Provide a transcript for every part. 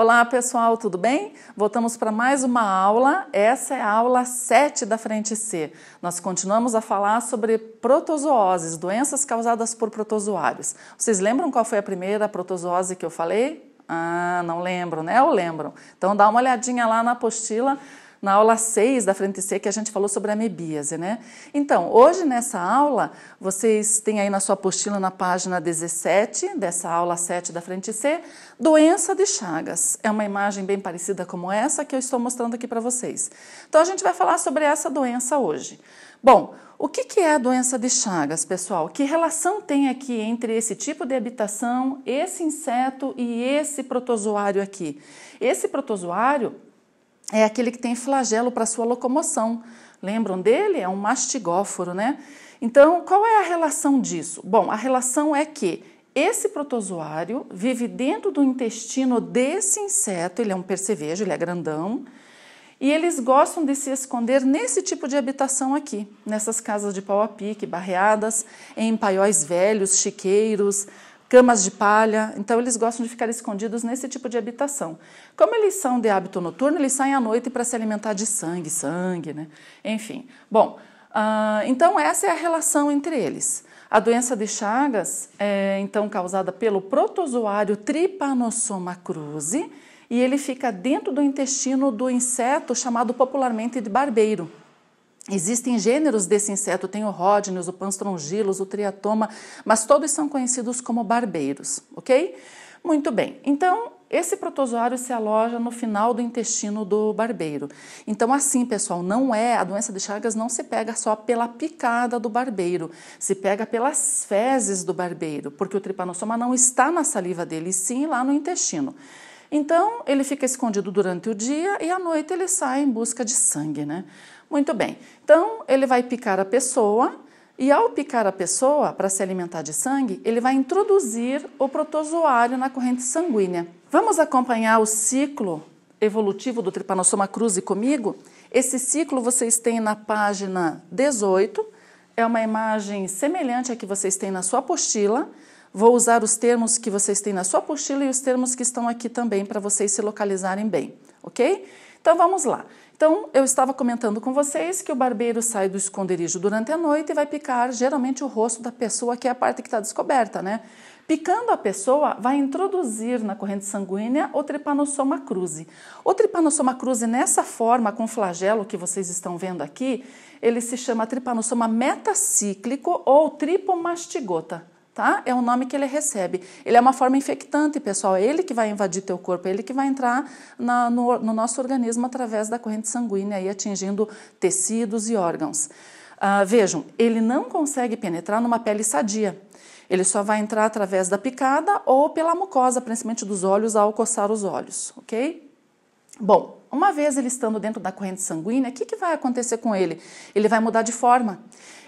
Olá pessoal, tudo bem? Voltamos para mais uma aula. Essa é a aula 7 da frente C. Nós continuamos a falar sobre protozooses, doenças causadas por protozoários. Vocês lembram qual foi a primeira protozoose que eu falei? Ah, não lembro, né? Ou lembram? Então dá uma olhadinha lá na apostila na aula 6 da Frente C, que a gente falou sobre amebíase, né? Então, hoje nessa aula, vocês têm aí na sua apostila, na página 17 dessa aula 7 da Frente C, doença de Chagas. É uma imagem bem parecida como essa que eu estou mostrando aqui para vocês. Então, a gente vai falar sobre essa doença hoje. Bom, o que é a doença de Chagas, pessoal? Que relação tem aqui entre esse tipo de habitação, esse inseto e esse protozoário aqui? Esse protozoário é aquele que tem flagelo para sua locomoção. Lembram dele? É um mastigóforo, né? Então, qual é a relação disso? Bom, a relação é que esse protozoário vive dentro do intestino desse inseto, ele é um percevejo, ele é grandão, e eles gostam de se esconder nesse tipo de habitação aqui, nessas casas de pau a pique, barreadas, em paióis velhos, chiqueiros, camas de palha. Então, eles gostam de ficar escondidos nesse tipo de habitação. Como eles são de hábito noturno, eles saem à noite para se alimentar de sangue, sangue, né? Enfim. Bom, uh, então essa é a relação entre eles. A doença de Chagas é então causada pelo protozoário Trypanosoma cruzi e ele fica dentro do intestino do inseto chamado popularmente de barbeiro. Existem gêneros desse inseto, tem o ródinos, o panstrongilos, o triatoma, mas todos são conhecidos como barbeiros, ok? Muito bem, então esse protozoário se aloja no final do intestino do barbeiro. Então, assim, pessoal, não é a doença de Chagas não se pega só pela picada do barbeiro, se pega pelas fezes do barbeiro, porque o tripanossoma não está na saliva dele, sim lá no intestino. Então, ele fica escondido durante o dia e à noite ele sai em busca de sangue, né? Muito bem. Então, ele vai picar a pessoa e ao picar a pessoa para se alimentar de sangue, ele vai introduzir o protozoário na corrente sanguínea. Vamos acompanhar o ciclo evolutivo do Trypanosoma cruzi comigo? Esse ciclo vocês têm na página 18. É uma imagem semelhante à que vocês têm na sua apostila. Vou usar os termos que vocês têm na sua apostila e os termos que estão aqui também para vocês se localizarem bem, ok? Então vamos lá. Então eu estava comentando com vocês que o barbeiro sai do esconderijo durante a noite e vai picar geralmente o rosto da pessoa, que é a parte que está descoberta, né? Picando a pessoa, vai introduzir na corrente sanguínea o trypanosoma cruzi. O trypanosoma cruzi, nessa forma, com flagelo que vocês estão vendo aqui, ele se chama trypanosoma metacíclico ou tripomastigota tá? É o nome que ele recebe. Ele é uma forma infectante, pessoal. É ele que vai invadir teu corpo, é ele que vai entrar na, no, no, nosso organismo através da corrente sanguínea e atingindo tecidos e órgãos. Ah, vejam, ele não consegue penetrar numa pele sadia. Ele só vai entrar através da picada ou pela mucosa, principalmente dos olhos, ao coçar os olhos, ok? Bom, uma vez ele estando dentro da corrente sanguínea, o que, que vai acontecer com ele? Ele vai mudar de forma.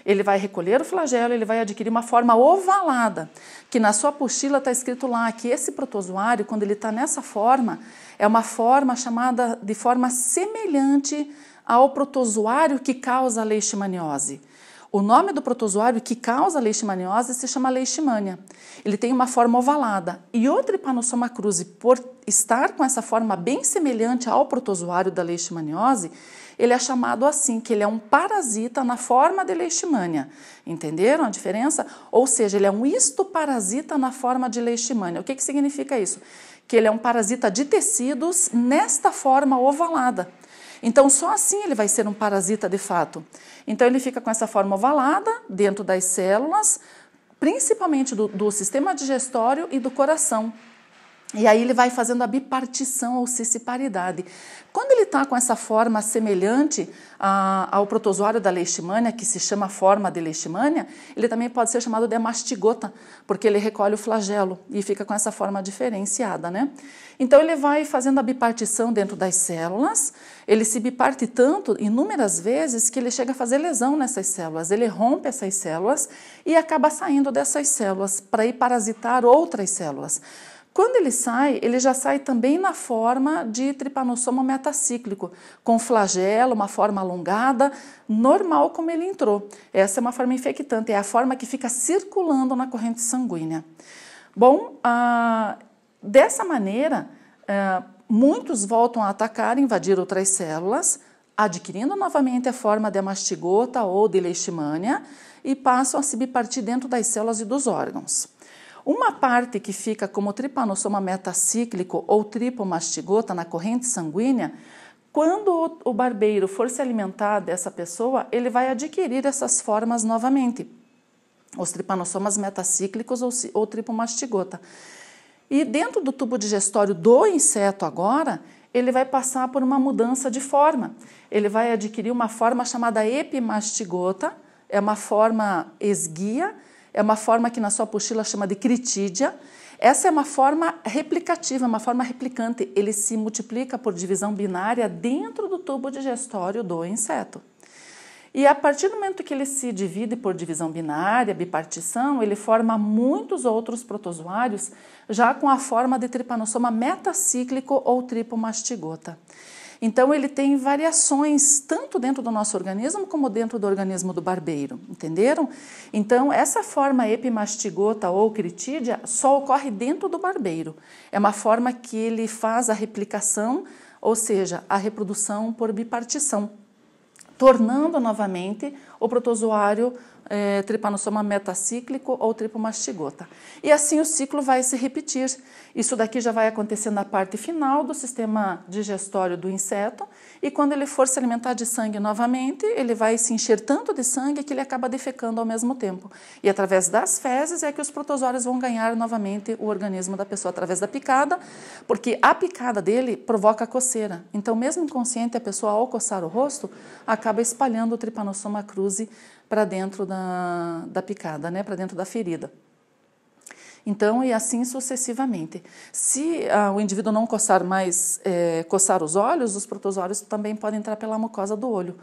Ele vai recolher o flagelo, ele vai adquirir uma forma ovalada, que na sua apostila está escrito lá que esse protozoário, quando ele está nessa forma, é uma forma chamada de forma semelhante ao protozoário que causa a leishmaniose. O nome do protozoário que causa a leishmaniose se chama leishmania. Ele tem uma forma ovalada e o Trypanosoma cruzi, por estar com essa forma bem semelhante ao protozoário da leishmaniose, ele é chamado assim, que ele é um parasita na forma de leishmania. Entenderam a diferença? Ou seja, ele é um histoparasita na forma de leishmania. O que, que significa isso? Que ele é um parasita de tecidos nesta forma ovalada. Então, só assim ele vai ser um parasita de fato. Então, ele fica com essa forma ovalada dentro das células, principalmente do, do sistema digestório e do coração. E aí ele vai fazendo a bipartição ou ciciparidade. Quando ele está com essa forma semelhante a, ah, ao protozoário da leishmania, que se chama forma de leishmania, ele também pode ser chamado de mastigota, porque ele recolhe o flagelo e fica com essa forma diferenciada, né? Então ele vai fazendo a bipartição dentro das células, ele se biparte tanto, inúmeras vezes, que ele chega a fazer lesão nessas células, ele rompe essas células e acaba saindo dessas células para ir parasitar outras células. Quando ele sai, ele já sai também na forma de tripanossoma metacíclico, com flagelo, uma forma alongada, normal como ele entrou. Essa é uma forma infectante, é a forma que fica circulando na corrente sanguínea. Bom, ah, dessa maneira, ah, muitos voltam a atacar, invadir outras células, adquirindo novamente a forma de mastigota ou de leishmania e passam a se bipartir dentro das células e dos órgãos. Uma parte que fica como tripanossoma metacíclico ou tripomastigota na corrente sanguínea, quando o barbeiro for se alimentar dessa pessoa, ele vai adquirir essas formas novamente, os tripanossomas metacíclicos ou, ou tripomastigota. E dentro do tubo digestório do inseto agora, ele vai passar por uma mudança de forma. Ele vai adquirir uma forma chamada epimastigota, é uma forma esguia, é uma forma que na sua apostila chama de critídia. Essa é uma forma replicativa, é uma forma replicante. Ele se multiplica por divisão binária dentro do tubo digestório do inseto. E a partir do momento que ele se divide por divisão binária, bipartição, ele forma muitos outros protozoários já com a forma de tripanossoma metacíclico ou tripomastigota. mastigota. Então ele tem variações tanto dentro do nosso organismo como dentro do organismo do barbeiro, entenderam? Então essa forma epimastigota ou critídea só ocorre dentro do barbeiro. É uma forma que ele faz a replicação, ou seja, a reprodução por bipartição, tornando novamente o protozoário é, tripanossoma metacíclico ou tripomastigota. E assim o ciclo vai se repetir. Isso daqui já vai acontecer na parte final do sistema digestório do inseto e quando ele for se alimentar de sangue novamente, ele vai se encher tanto de sangue que ele acaba defecando ao mesmo tempo. E através das fezes é que os protozoários vão ganhar novamente o organismo da pessoa através da picada, porque a picada dele provoca coceira. Então, mesmo inconsciente, a pessoa ao coçar o rosto acaba espalhando o tripanossoma cruzi para dentro da, da picada, né, para dentro da ferida. Então, e assim sucessivamente. Se ah, o indivíduo não coçar mais, é, coçar os olhos, os protozoários também podem entrar pela mucosa do olho.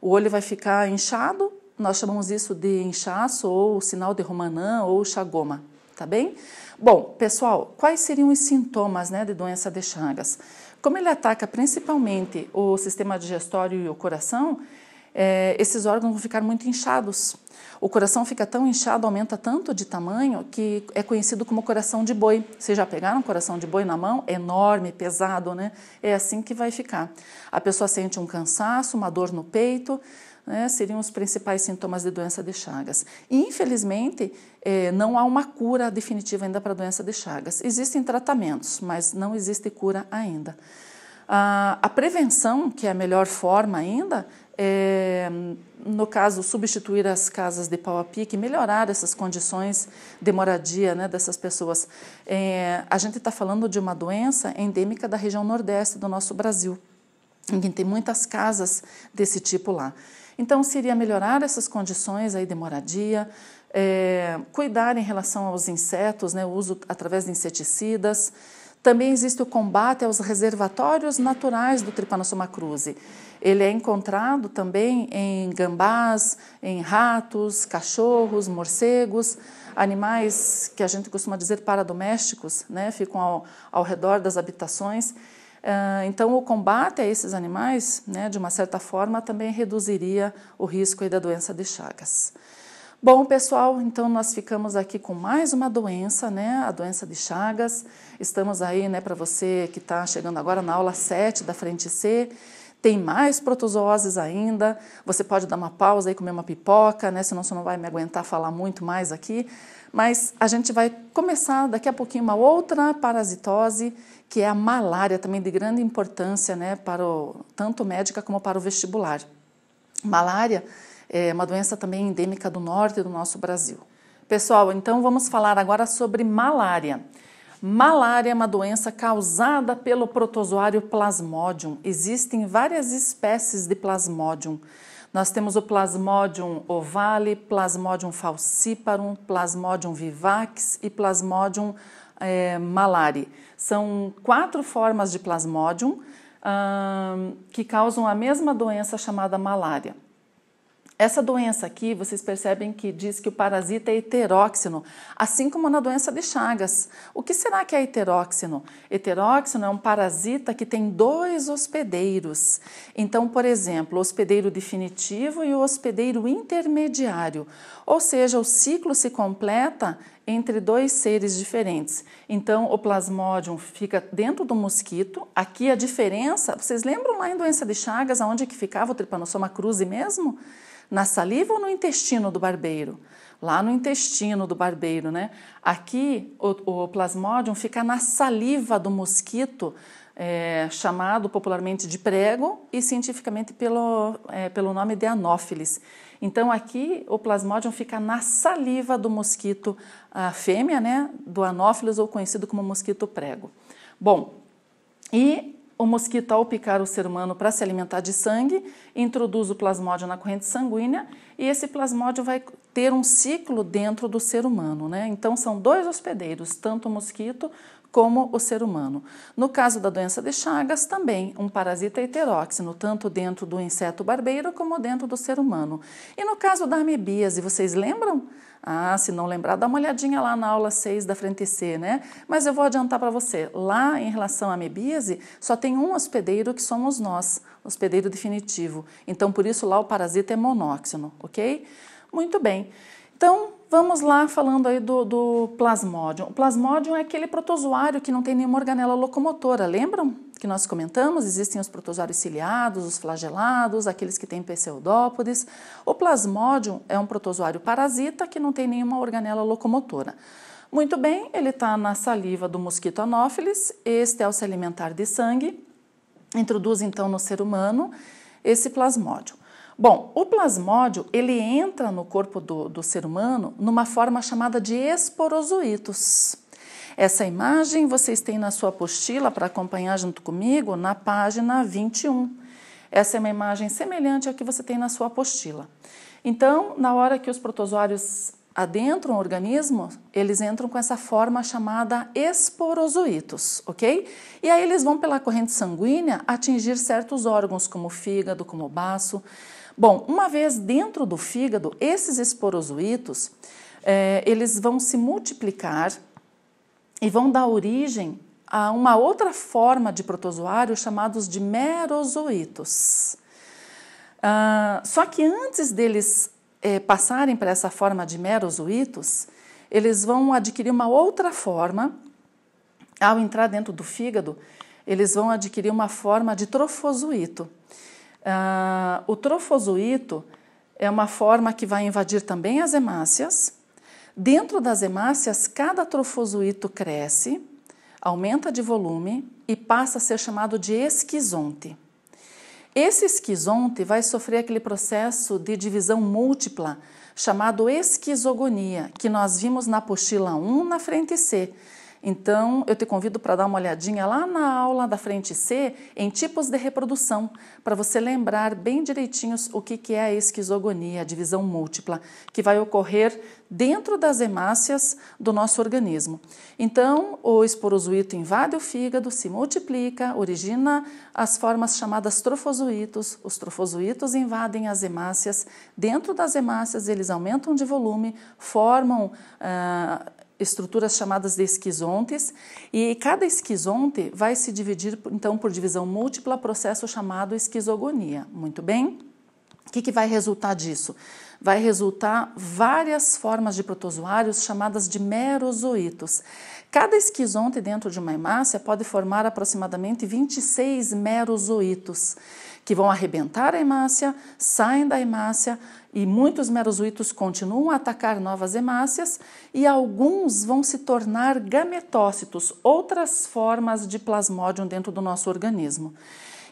O olho vai ficar inchado, nós chamamos isso de inchaço ou sinal de Romanã ou chagoma, tá bem? Bom, pessoal, quais seriam os sintomas né, de doença de Chagas? Como ele ataca principalmente o sistema digestório e o coração, é, esses órgãos vão ficar muito inchados. O coração fica tão inchado, aumenta tanto de tamanho, que é conhecido como coração de boi. Vocês já pegaram um coração de boi na mão? É enorme, pesado, né? É assim que vai ficar. A pessoa sente um cansaço, uma dor no peito, né? seriam os principais sintomas de doença de Chagas. E, infelizmente, é, não há uma cura definitiva ainda para a doença de Chagas. Existem tratamentos, mas não existe cura ainda. a prevenção, que é a melhor forma ainda, é, no caso, substituir as casas de pau a pique, melhorar essas condições de moradia né, dessas pessoas. É, a gente está falando de uma doença endêmica da região nordeste do nosso Brasil, em que tem muitas casas desse tipo lá. Então, seria melhorar essas condições aí de moradia, é, cuidar em relação aos insetos, né, o uso através de inseticidas. Também existe o combate aos reservatórios naturais do Trypanosoma cruzi. Ele é encontrado também em gambás, em ratos, cachorros, morcegos, animais que a gente costuma dizer paradomésticos, né? ficam ao, ao redor das habitações. Ah, então, o combate a esses animais, né, de uma certa forma, também reduziria o risco da doença de Chagas. Bom, pessoal, então nós ficamos aqui com mais uma doença, né? A doença de Chagas. Estamos aí, né, para você que está chegando agora na aula 7 da Frente C tem mais protozooses ainda. Você pode dar uma pausa e comer uma pipoca, né? Senão você não vai me aguentar falar muito mais aqui. Mas a gente vai começar daqui a pouquinho uma outra parasitose, que é a malária, também de grande importância, né, para o, tanto médica como para o vestibular. Malária é uma doença também endêmica do norte do nosso Brasil. Pessoal, então vamos falar agora sobre malária. Malária é uma doença causada pelo protozoário Plasmodium. Existem várias espécies de Plasmodium. Nós temos o Plasmodium ovale, Plasmodium falciparum, Plasmodium vivax e Plasmodium é, malari. São quatro formas de Plasmodium hum, que causam a mesma doença chamada malária. Essa doença aqui, vocês percebem que diz que o parasita é heteróxeno, assim como na doença de Chagas. O que será que é heteróxeno? Heteróxeno é um parasita que tem dois hospedeiros. Então, por exemplo, o hospedeiro definitivo e o hospedeiro intermediário. Ou seja, o ciclo se completa entre dois seres diferentes. Então, o plasmódium fica dentro do mosquito. Aqui a diferença, vocês lembram lá em doença de Chagas, aonde que ficava o tripanossoma cruzi mesmo? na saliva ou no intestino do barbeiro? Lá no intestino do barbeiro, né? Aqui o, o plasmódium fica na saliva do mosquito, é, chamado popularmente de prego e cientificamente pelo, é, pelo nome de anófilis. Então aqui o plasmódium fica na saliva do mosquito fêmea, né? Do anófilis ou conhecido como mosquito prego. Bom, e o mosquito, ao picar o ser humano para se alimentar de sangue, introduz o plasmódio na corrente sanguínea e esse plasmódio vai ter um ciclo dentro do ser humano. Né? Então, são dois hospedeiros, tanto o mosquito como o ser humano. No caso da doença de Chagas, também um parasita heteróxino, tanto dentro do inseto barbeiro como dentro do ser humano. E no caso da amebíase, vocês lembram? Ah, se não lembrar, dá uma olhadinha lá na aula 6 da frente C, né? Mas eu vou adiantar para você. Lá em relação à amebíase, só tem um hospedeiro que somos nós, hospedeiro definitivo. Então, por isso lá o parasita é monóxino, ok? Muito bem. Então, vamos lá falando aí do, do plasmódio. O plasmódio é aquele protozoário que não tem nenhuma organela locomotora, lembram? que nós comentamos, existem os protozoários ciliados, os flagelados, aqueles que têm pseudópodes. O plasmódio é um protozoário parasita que não tem nenhuma organela locomotora. Muito bem, ele está na saliva do mosquito anófilis, este é o se alimentar de sangue, introduz então no ser humano esse plasmódio. Bom, o plasmódio ele entra no corpo do, do ser humano numa forma chamada de esporozoitos. Essa imagem vocês têm na sua apostila para acompanhar junto comigo na página 21. Essa é uma imagem semelhante à que você tem na sua apostila. Então, na hora que os protozoários adentram o organismo, eles entram com essa forma chamada esporozoitos, ok? E aí eles vão pela corrente sanguínea atingir certos órgãos, como o fígado, como o baço. Bom, uma vez dentro do fígado, esses esporozoitos, eh, eles vão se multiplicar e vão dar origem a uma outra forma de protozoário chamados de merozoítos. Ah, só que antes deles eh, passarem para essa forma de merozoítos, eles vão adquirir uma outra forma. Ao entrar dentro do fígado, eles vão adquirir uma forma de trofozoito. Ah, o trofozoito é uma forma que vai invadir também as hemácias Dentro das hemácias, cada trofozoito cresce, aumenta de volume e passa a ser chamado de esquizonte. Esse esquizonte vai sofrer aquele processo de divisão múltipla chamado esquizogonia, que nós vimos na apostila 1 na frente C, então, eu te convido para dar uma olhadinha lá na aula da frente C em tipos de reprodução, para você lembrar bem direitinhos o que, é a esquizogonia, a divisão múltipla, que vai ocorrer dentro das hemácias do nosso organismo. Então, o esporozoito invade o fígado, se multiplica, origina as formas chamadas trofozoitos. Os trofozoitos invadem as hemácias. Dentro das hemácias, eles aumentam de volume, formam. Ah, estruturas chamadas de esquizontes, e cada esquizonte vai se dividir então por divisão múltipla, processo chamado esquizogonia. Muito bem? O que, que vai resultar disso? vai resultar várias formas de protozoários chamadas de merozoitos. Cada esquizonte dentro de uma hemácia pode formar aproximadamente 26 merozoitos que vão arrebentar a hemácia, saem da hemácia e muitos merosuítos continuam a atacar novas hemácias e alguns vão se tornar gametócitos, outras formas de plasmódium dentro do nosso organismo.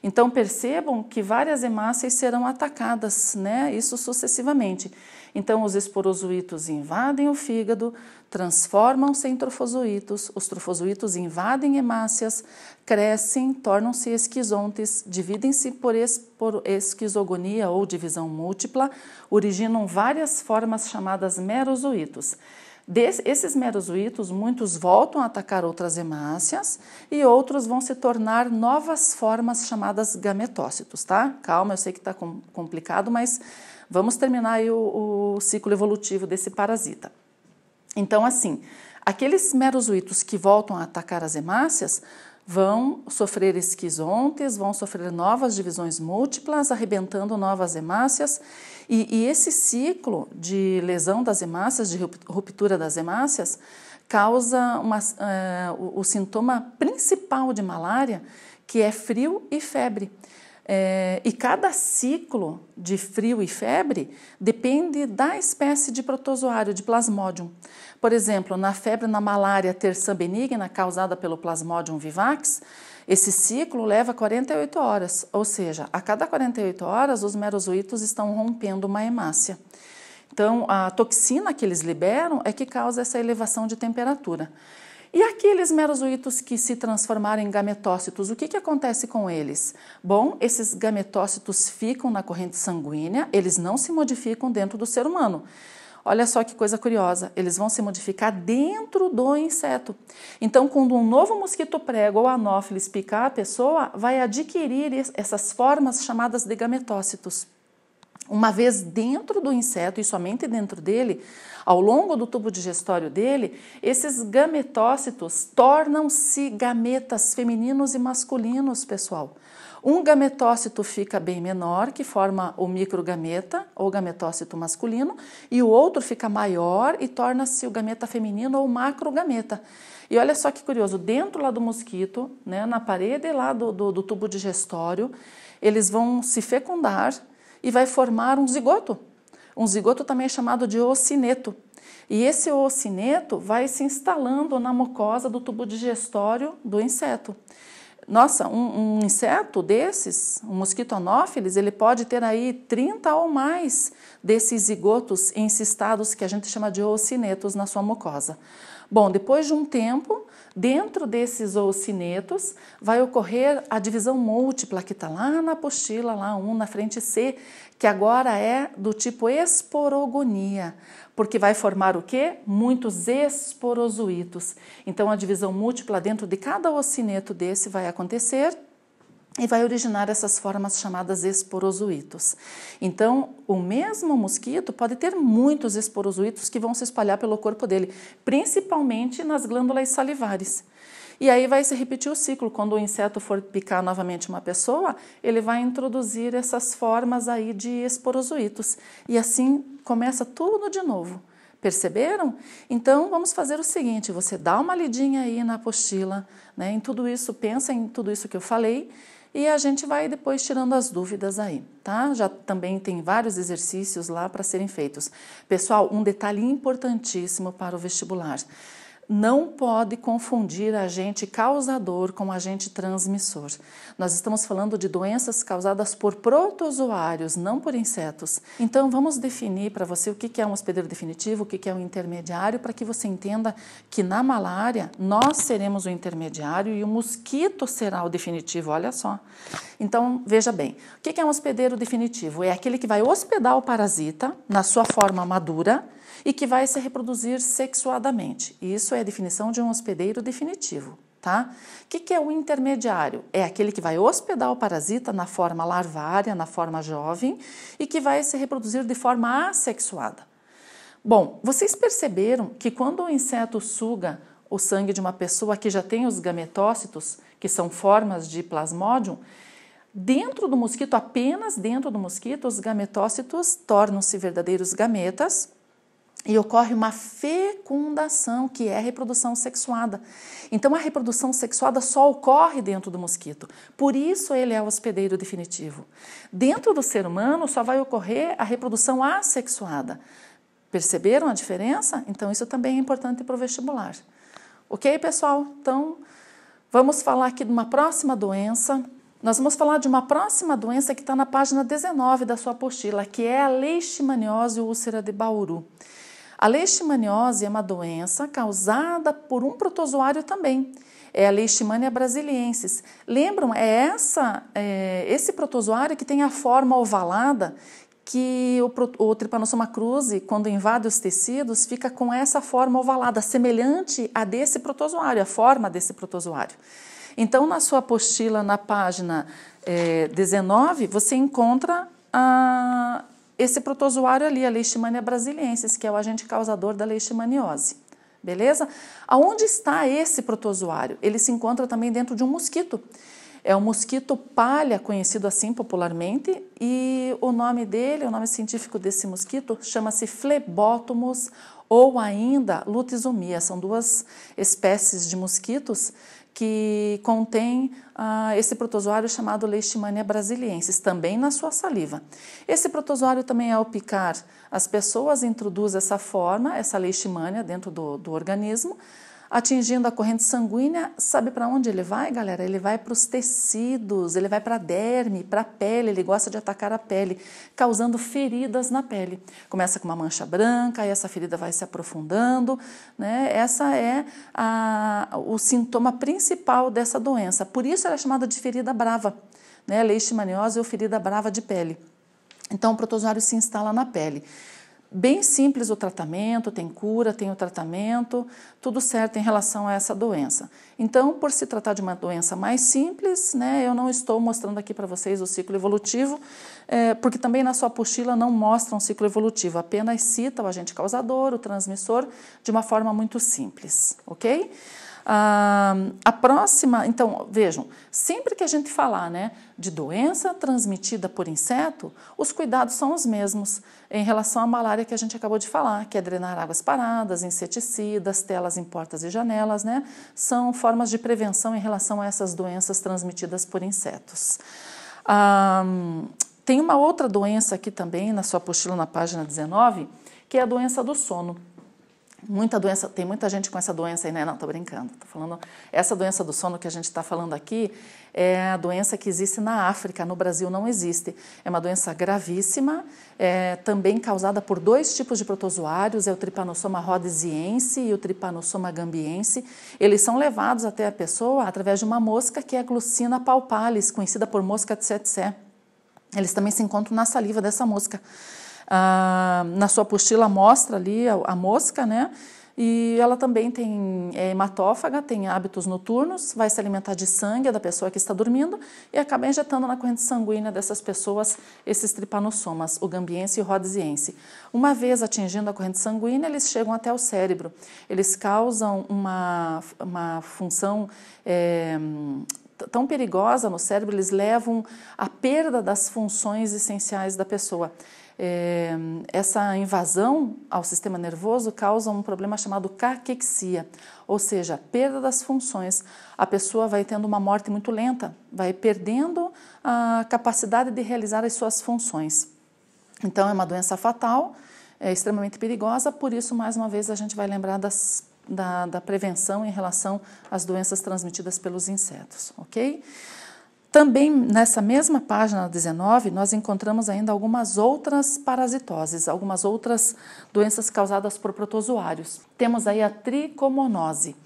Então percebam que várias hemácias serão atacadas, né? Isso sucessivamente. Então, os esporozoítos invadem o fígado, transformam-se em trofozoítos, os trofozoítos invadem hemácias, crescem, tornam-se esquizontes, dividem-se por esquizogonia ou divisão múltipla, originam várias formas chamadas merozoítos esses merozoitos, muitos voltam a atacar outras hemácias e outros vão se tornar novas formas chamadas gametócitos, tá? Calma, eu sei que está com, complicado, mas vamos terminar o, o ciclo evolutivo desse parasita. Então, assim, aqueles merozoitos que voltam a atacar as hemácias vão sofrer esquizontes, vão sofrer novas divisões múltiplas, arrebentando novas hemácias. E, e, esse ciclo de lesão das hemácias, de ruptura das hemácias, causa uma, eh, o, o, sintoma principal de malária, que é frio e febre. É, e cada ciclo de frio e febre depende da espécie de protozoário, de plasmódium. Por exemplo, na febre na malária terçã benigna causada pelo Plasmodium vivax, esse ciclo leva 48 horas, ou seja, a cada 48 horas os merozoitos estão rompendo uma hemácia. Então, a toxina que eles liberam é que causa essa elevação de temperatura. E aqueles merozoitos que se transformaram em gametócitos, o que, que acontece com eles? Bom, esses gametócitos ficam na corrente sanguínea, eles não se modificam dentro do ser humano. Olha só que coisa curiosa, eles vão se modificar dentro do inseto. Então, quando um novo mosquito prego ou anófilis picar a pessoa, vai adquirir essas formas chamadas de gametócitos. Uma vez dentro do inseto e somente dentro dele, ao longo do tubo digestório dele, esses gametócitos tornam-se gametas femininos e masculinos, pessoal. Um gametócito fica bem menor, que forma o microgameta ou gametócito masculino, e o outro fica maior e torna-se o gameta feminino ou macrogameta. E olha só que curioso, dentro lá do mosquito, né, na parede lá do, do, do tubo digestório, eles vão se fecundar e vai formar um zigoto. Um zigoto também é chamado de ocineto. E esse ocineto vai se instalando na mucosa do tubo digestório do inseto. Nossa, um, um, inseto desses, um mosquito anófilis, ele pode ter aí 30 ou mais desses zigotos encistados que a gente chama de ocinetos na sua mucosa. Bom, depois de um tempo, Dentro desses oocinetos vai ocorrer a divisão múltipla que está lá na apostila, lá 1 na frente C, que agora é do tipo esporogonia, porque vai formar o quê? Muitos esporozoitos. Então a divisão múltipla dentro de cada oocineto desse vai acontecer e vai originar essas formas chamadas esporozoitos. Então, o mesmo mosquito pode ter muitos esporozoitos que vão se espalhar pelo corpo dele, principalmente nas glândulas salivares. E aí vai se repetir o ciclo. Quando o inseto for picar novamente uma pessoa, ele vai introduzir essas formas aí de esporozoitos. E assim começa tudo de novo. Perceberam? Então vamos fazer o seguinte: você dá uma lidinha aí na apostila, né? Em tudo isso, pensa em tudo isso que eu falei e a gente vai depois tirando as dúvidas aí, tá? Já também tem vários exercícios lá para serem feitos. Pessoal, um detalhe importantíssimo para o vestibular não pode confundir agente causador com agente transmissor. Nós estamos falando de doenças causadas por protozoários, não por insetos. Então, vamos definir para você o que é um hospedeiro definitivo, o que é um intermediário, para que você entenda que na malária nós seremos o intermediário e o mosquito será o definitivo. Olha só. Então, veja bem: o que é um hospedeiro definitivo? É aquele que vai hospedar o parasita na sua forma madura e que vai se reproduzir sexuadamente. Isso é é a definição de um hospedeiro definitivo. Tá? O que, que é o intermediário? É aquele que vai hospedar o parasita na forma larvária, na forma jovem, e que vai se reproduzir de forma assexuada. Bom, vocês perceberam que quando o inseto suga o sangue de uma pessoa que já tem os gametócitos, que são formas de plasmódium, dentro do mosquito, apenas dentro do mosquito, os gametócitos tornam-se verdadeiros gametas e ocorre uma fecundação, que é a reprodução sexuada. Então, a reprodução sexuada só ocorre dentro do mosquito. Por isso, ele é o hospedeiro definitivo. Dentro do ser humano, só vai ocorrer a reprodução assexuada. Perceberam a diferença? Então, isso também é importante para o vestibular. Ok, pessoal? Então, vamos falar aqui de uma próxima doença. Nós vamos falar de uma próxima doença que está na página 19 da sua apostila, que é a leishmaniose úlcera de Bauru. A leishmaniose é uma doença causada por um protozoário também. É a Leishmania brasiliensis. Lembram? É, essa, é esse protozoário que tem a forma ovalada que o, o Trypanosoma cruzi, quando invade os tecidos, fica com essa forma ovalada, semelhante à desse protozoário, a forma desse protozoário. Então, na sua apostila, na página é, 19, você encontra a, esse protozoário ali, a Leishmania brasiliensis, que é o agente causador da leishmaniose. Beleza? Aonde está esse protozoário? Ele se encontra também dentro de um mosquito. É o mosquito palha, conhecido assim popularmente, e o nome dele, o nome científico desse mosquito, chama-se Phlebotomus ou ainda lutizomia. São duas espécies de mosquitos que contém ah, esse protozoário chamado Leishmania brasiliensis, também na sua saliva. Esse protozoário também, ao picar as pessoas, introduz essa forma, essa leishmania dentro do, do organismo, atingindo a corrente sanguínea, sabe para onde ele vai, galera? Ele vai para os tecidos, ele vai para a derme, para a pele, ele gosta de atacar a pele, causando feridas na pele. Começa com uma mancha branca, e essa ferida vai se aprofundando, né? Essa é a, o sintoma principal dessa doença. Por isso ela é chamada de ferida brava, né? Leishmaniose ou ferida brava de pele. Então, o protozoário se instala na pele bem simples o tratamento, tem cura, tem o tratamento, tudo certo em relação a essa doença. Então, por se tratar de uma doença mais simples, né, eu não estou mostrando aqui para vocês o ciclo evolutivo, é, porque também na sua apostila não mostra um ciclo evolutivo, apenas cita o agente causador, o transmissor, de uma forma muito simples, ok? Ah, a próxima, então, vejam, sempre que a gente falar né, de doença transmitida por inseto, os cuidados são os mesmos em relação à malária que a gente acabou de falar, que é drenar águas paradas, inseticidas, telas em portas e janelas, né? São formas de prevenção em relação a essas doenças transmitidas por insetos. Ah, tem uma outra doença aqui também, na sua apostila na página 19, que é a doença do sono. Muita doença, tem muita gente com essa doença aí, né? Não, tô brincando. Tô falando, essa doença do sono que a gente está falando aqui é a doença que existe na África, no Brasil não existe. É uma doença gravíssima, é, também causada por dois tipos de protozoários, é o Trypanosoma rhodesiense e o Trypanosoma gambiense. Eles são levados até a pessoa através de uma mosca que é a glucina palpalis, conhecida por mosca de tsetse. Eles também se encontram na saliva dessa mosca. Ah, na sua apostila mostra ali a, a mosca, né? E ela também tem é, hematófaga, tem hábitos noturnos, vai se alimentar de sangue da pessoa que está dormindo e acaba injetando na corrente sanguínea dessas pessoas esses tripanossomas, o gambiense e o rhodesiense. Uma vez atingindo a corrente sanguínea, eles chegam até o cérebro. Eles causam uma, uma função é, tão perigosa no cérebro, eles levam à perda das funções essenciais da pessoa é, essa invasão ao sistema nervoso causa um problema chamado caquexia, ou seja, perda das funções. A pessoa vai tendo uma morte muito lenta, vai perdendo a capacidade de realizar as suas funções. Então, é uma doença fatal, é extremamente perigosa, por isso, mais uma vez, a gente vai lembrar das da, da, prevenção em relação às doenças transmitidas pelos insetos, ok? Também nessa mesma página 19, nós encontramos ainda algumas outras parasitoses, algumas outras doenças causadas por protozoários. Temos aí a tricomonose.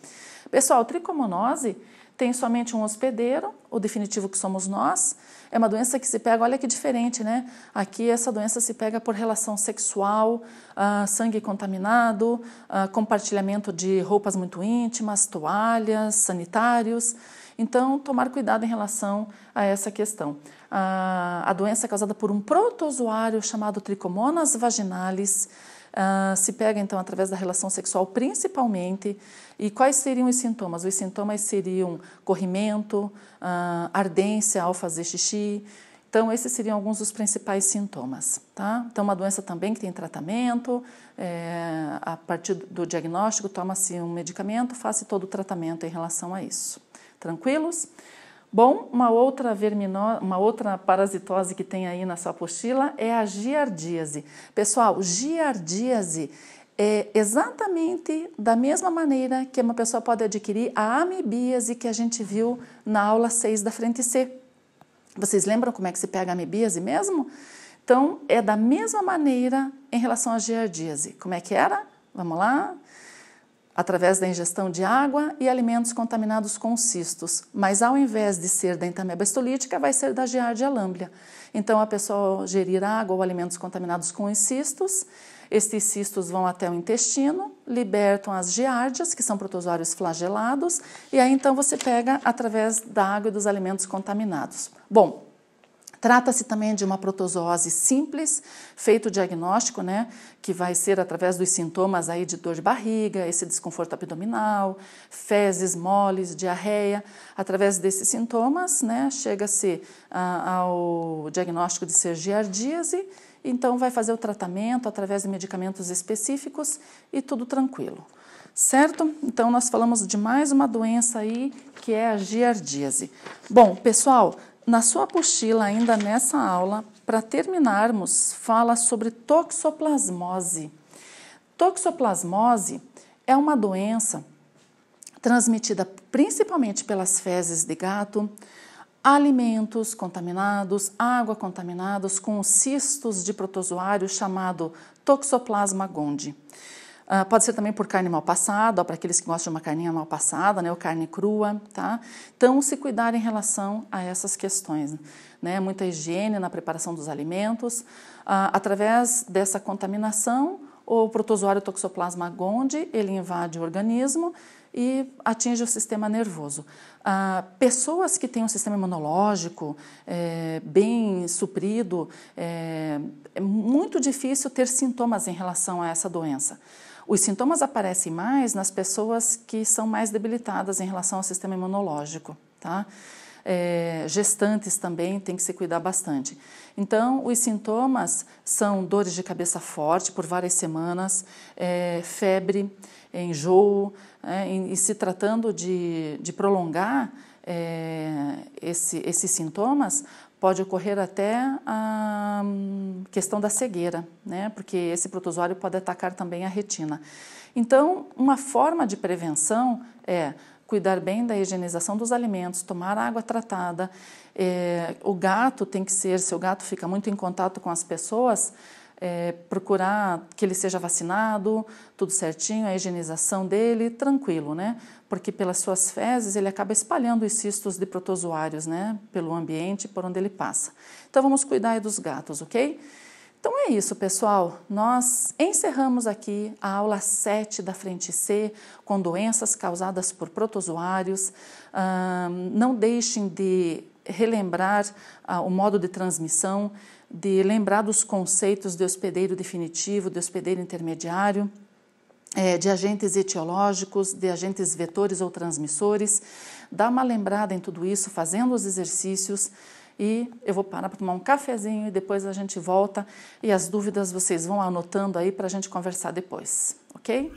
Pessoal, tricomonose tem somente um hospedeiro, o definitivo que somos nós. É uma doença que se pega, olha que diferente, né? Aqui essa doença se pega por relação sexual, ah, sangue contaminado, ah, compartilhamento de roupas muito íntimas, toalhas, sanitários. Então, tomar cuidado em relação a essa questão. A, a doença é causada por um protozoário chamado Trichomonas vaginalis. Uh, se pega então através da relação sexual principalmente. E quais seriam os sintomas? Os sintomas seriam corrimento, uh, ardência ao fazer xixi. Então, esses seriam alguns dos principais sintomas, tá? Então, uma doença também que tem tratamento, é, a partir do diagnóstico, toma-se um medicamento, faz todo o tratamento em relação a isso. Tranquilos? Bom, uma outra, vermino... uma outra parasitose que tem aí na sua apostila é a giardíase. Pessoal, giardíase é exatamente da mesma maneira que uma pessoa pode adquirir a amebíase que a gente viu na aula 6 da frente C. Vocês lembram como é que se pega a amebíase mesmo? Então, é da mesma maneira em relação à giardíase. Como é que era? Vamos lá? através da ingestão de água e alimentos contaminados com cistos, mas ao invés de ser da entaméba estolítica, vai ser da giardia lamblia. Então, a pessoa gerir água ou alimentos contaminados com os cistos, estes cistos vão até o intestino, libertam as giardias, que são protozoários flagelados, e aí então você pega através da água e dos alimentos contaminados. Bom, Trata-se também de uma protozoose simples, feito o diagnóstico, né, que vai ser através dos sintomas aí de dor de barriga, esse desconforto abdominal, fezes moles, diarreia. Através desses sintomas, né, chega-se ah, ao diagnóstico de ser giardíase, então vai fazer o tratamento através de medicamentos específicos e tudo tranquilo. Certo? Então nós falamos de mais uma doença aí, que é a giardíase. Bom, pessoal, na sua apostila, ainda nessa aula, para terminarmos, fala sobre toxoplasmose. Toxoplasmose é uma doença transmitida principalmente pelas fezes de gato, alimentos contaminados, água contaminados com cistos de protozoário chamado Toxoplasma gondii. Uh, pode ser também por carne mal passada, para aqueles que gostam de uma carninha mal passada, né, ou carne crua, tá? Então, se cuidar em relação a essas questões, né? Muita higiene na preparação dos alimentos, uh, através dessa contaminação, o protozoário Toxoplasma gondii, ele invade o organismo e atinge o sistema nervoso. Ah, pessoas que têm um sistema imunológico é, bem suprido, é, é muito difícil ter sintomas em relação a essa doença. Os sintomas aparecem mais nas pessoas que são mais debilitadas em relação ao sistema imunológico, tá? É, gestantes também tem que se cuidar bastante. Então, os sintomas são dores de cabeça forte por várias semanas, é, febre, é, enjoo, né? e, se tratando de, de prolongar é, esse, esses sintomas, pode ocorrer até a hum, questão da cegueira, né? porque esse protozoário pode atacar também a retina. Então, uma forma de prevenção é cuidar bem da higienização dos alimentos, tomar água tratada. É, o gato tem que ser, se o gato fica muito em contato com as pessoas, é, procurar que ele seja vacinado, tudo certinho, a higienização dele, tranquilo, né? porque pelas suas fezes ele acaba espalhando os cistos de protozoários, né, pelo ambiente por onde ele passa. Então vamos cuidar dos gatos, ok? Então é isso, pessoal. Nós encerramos aqui a aula 7 da Frente C com doenças causadas por protozoários. não deixem de relembrar ah, o modo de transmissão, de lembrar dos conceitos de hospedeiro definitivo, de hospedeiro intermediário é, de agentes etiológicos, de agentes vetores ou transmissores. Dá uma lembrada em tudo isso, fazendo os exercícios. E eu vou parar para tomar um cafezinho e depois a gente volta. E as dúvidas vocês vão anotando aí para a gente conversar depois, ok?